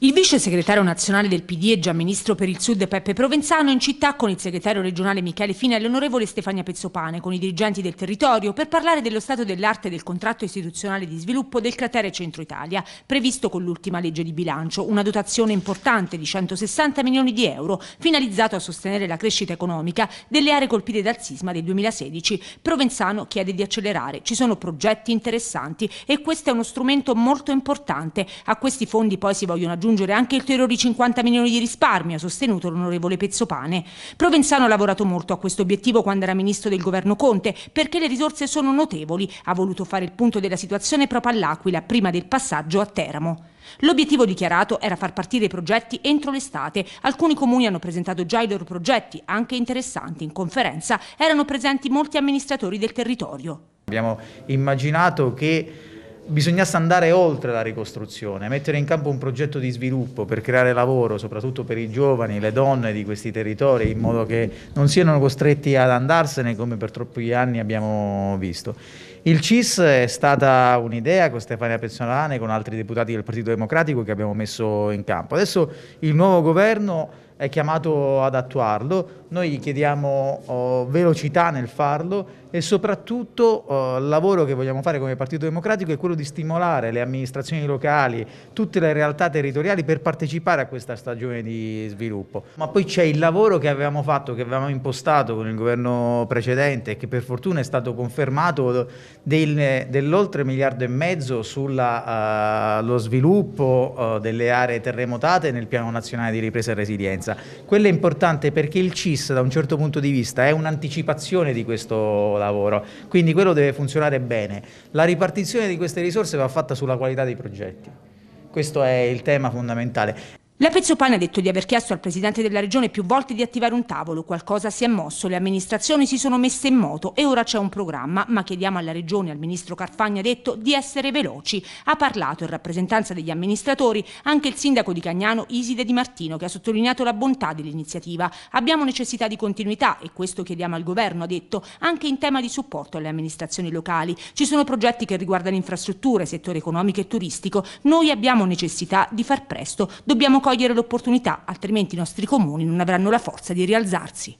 Il vice segretario nazionale del PD e già ministro per il Sud Peppe Provenzano in città con il segretario regionale Michele Fine e l'onorevole Stefania Pezzopane, con i dirigenti del territorio, per parlare dello stato dell'arte del contratto istituzionale di sviluppo del cratere Centro Italia, previsto con l'ultima legge di bilancio, una dotazione importante di 160 milioni di euro, finalizzato a sostenere la crescita economica delle aree colpite dal sisma del 2016. Provenzano chiede di accelerare, ci sono progetti interessanti e questo è uno strumento molto importante. A questi fondi poi si vogliono aggiungere raggiungere anche ulteriori 50 milioni di risparmio, ha sostenuto l'onorevole Pezzopane. Provenzano ha lavorato molto a questo obiettivo quando era ministro del governo Conte, perché le risorse sono notevoli, ha voluto fare il punto della situazione proprio all'Aquila prima del passaggio a Teramo. L'obiettivo dichiarato era far partire i progetti entro l'estate. Alcuni comuni hanno presentato già i loro progetti, anche interessanti. In conferenza erano presenti molti amministratori del territorio. Abbiamo immaginato che bisognasse andare oltre la ricostruzione, mettere in campo un progetto di sviluppo per creare lavoro, soprattutto per i giovani, le donne di questi territori, in modo che non siano costretti ad andarsene come per troppi anni abbiamo visto. Il CIS è stata un'idea con Stefania Pezzolane e con altri deputati del Partito Democratico che abbiamo messo in campo. Adesso il nuovo governo è chiamato ad attuarlo, noi chiediamo oh, velocità nel farlo e soprattutto eh, il lavoro che vogliamo fare come Partito Democratico è quello di stimolare le amministrazioni locali, tutte le realtà territoriali per partecipare a questa stagione di sviluppo. Ma poi c'è il lavoro che avevamo fatto, che avevamo impostato con il governo precedente e che per fortuna è stato confermato del, dell'oltre miliardo e mezzo sullo eh, uh, sviluppo uh, delle aree terremotate nel piano nazionale di ripresa e resilienza. Quello è importante perché il CIS da un certo punto di vista è un'anticipazione di questo lavoro lavoro. Quindi quello deve funzionare bene. La ripartizione di queste risorse va fatta sulla qualità dei progetti. Questo è il tema fondamentale. La Pezzopane ha detto di aver chiesto al Presidente della Regione più volte di attivare un tavolo, qualcosa si è mosso, le amministrazioni si sono messe in moto e ora c'è un programma, ma chiediamo alla Regione, al Ministro Carfagna ha detto di essere veloci. Ha parlato in rappresentanza degli amministratori anche il Sindaco di Cagnano Iside Di Martino che ha sottolineato la bontà dell'iniziativa. Abbiamo necessità di continuità e questo chiediamo al Governo, ha detto, anche in tema di supporto alle amministrazioni locali. Ci sono progetti che riguardano infrastrutture, settore economico e turistico. Noi abbiamo necessità di far presto, dobbiamo cogliere l'opportunità, altrimenti i nostri comuni non avranno la forza di rialzarsi.